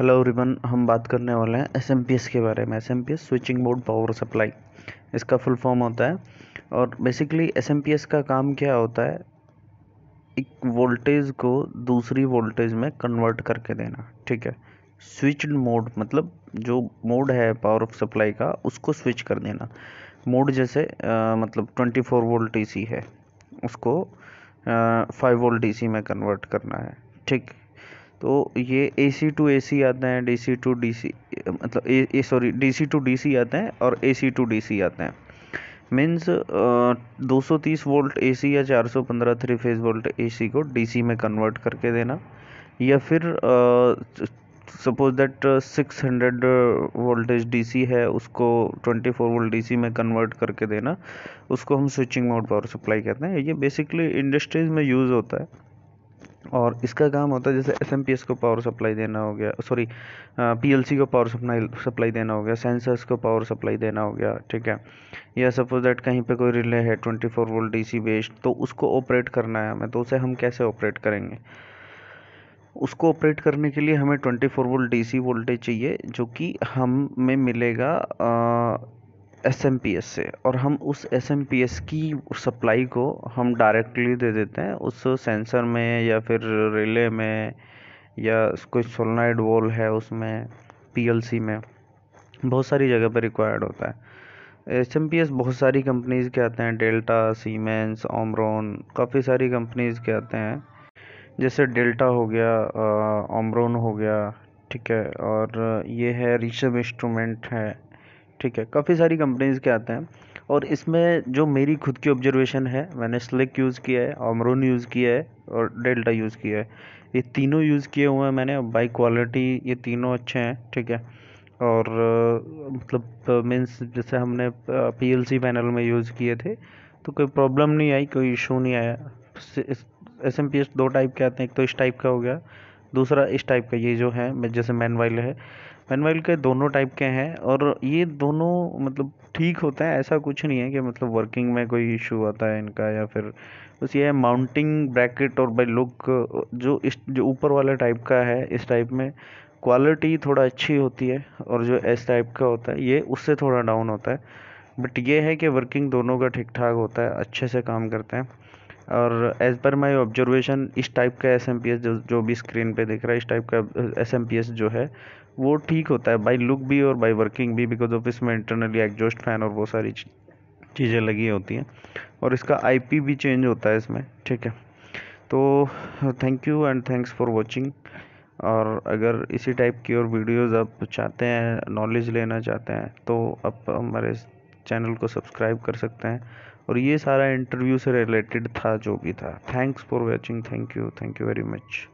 hello ribbon हम बात करने वाले हैं एस के बारे में S switching board power supply इसका फुल फॉर्म होता है और बेसिकली एस का काम क्या होता है एक वोल्टेज को दूसरी वोल्टेज में कन्वर्ट करके देना ठीक है स्विच मोड मतलब जो मोड है पावर ऑफ सप्लाई का उसको स्विच कर देना मोड जैसे आ, मतलब फोर वोल्ट सी है उसको फाइव वोल्ट सी में कन्वर्ट करना है ठीक तो ये ए सी टू ए सी आते हैं D C to D C मतलब A sorry D C to D C आते हैं और ए सी टू डी सी आते हैं मीन्स 230 वोल्ट ए सी या 415 three phase volt A C को डी सी में कन्वर्ट करके देना या फिर suppose that 600 voltage D C है उसको 24 वोल्ट डी सी में कन्वर्ट करके देना उसको हम स्विचिंग मोड पावर सप्लाई कहते हैं ये बेसिकली इंडस्ट्रीज में यूज़ होता है और इसका काम होता है जैसे एस एम पी एस को पावर सप्लाई देना हो गया सॉरी पी एल सी को पावर सप्लाई सप्लाई देना हो गया सेंसर्स को पावर सप्लाई देना हो गया ठीक है या सपोज दैट कहीं पे कोई रिले है twenty four volt D C based तो उसको ऑपरेट करना है हमें तो उसे हम कैसे ऑपरेट करेंगे उसको ऑपरेट करने के लिए हमें twenty four volt D C voltage चाहिए जो कि हमें मिलेगा एस एम पी एस से और हम उस एस एम पी एस की सप्लाई को हम डायरेक्टली दे देते हैं उस सेंसर में या फिर रिले में या कोई सोलनाइड वॉल है उसमें पी एल सी में बहुत सारी जगह पर रिक्वायर्ड होता है एस एम पी एस बहुत सारी कंपनीज़ के आते हैं डेल्टा सीमेंस ओमरोन काफ़ी सारी कंपनीज़ के आते हैं जैसे डेल्टा हो गया ओमरोन हो गया ठीक है और ये है रिशम इंस्ट्रूमेंट है ठीक है काफ़ी सारी कंपनीज़ के आते हैं और इसमें जो मेरी खुद की ऑब्जर्वेशन है मैंने स्लिक यूज़ किया है ऑमरून यूज़ किया है और डेल्टा यूज़ किया है ये तीनों यूज़ किए हुए हैं मैंने बाई क्वालिटी ये तीनों अच्छे हैं ठीक है और मतलब मीन्स जैसे हमने पीएलसी पैनल में यूज़ किए थे तो कोई प्रॉब्लम नहीं आई कोई इशू नहीं आया एस एम पी एस दो टाइप के आते हैं एक तो इस टाइप का हो गया दूसरा इस टाइप का ये जो है जैसे मैन वाइल है फैन वाइल के दोनों टाइप के हैं और ये दोनों मतलब ठीक होता है ऐसा कुछ नहीं है कि मतलब वर्किंग में कोई इशू आता है इनका या फिर बस ये है माउंटिंग ब्रैकेट और बाई लुक जो इस जो ऊपर वाला टाइप का है इस टाइप में क्वालिटी थोड़ा अच्छी होती है और जो एस टाइप का होता है ये उससे थोड़ा डाउन होता है बट ये है कि वर्किंग दोनों का ठीक ठाक होता है अच्छे से काम करते हैं और एज़ पर माय ऑब्जर्वेशन इस टाइप का एस एम पी एस जो जो भी स्क्रीन पे दिख रहा है इस टाइप का एस एम पी एस जो है वो ठीक होता है बाई लुक भी और बाई वर्किंग भी बिकॉज ऑफ इसमें इंटरनली एग्जॉस्ट फैन और बहुत सारी चीज़ें लगी होती हैं और इसका आई पी भी चेंज होता है इसमें ठीक है तो thank you and thanks for watching और अगर इसी टाइप की और वीडियोस आप चाहते हैं नॉलेज लेना चाहते हैं तो आप हमारे चैनल को सब्सक्राइब कर सकते हैं और ये सारा इंटरव्यू से रिलेटेड था जो भी था thanks for watching thank you thank you very much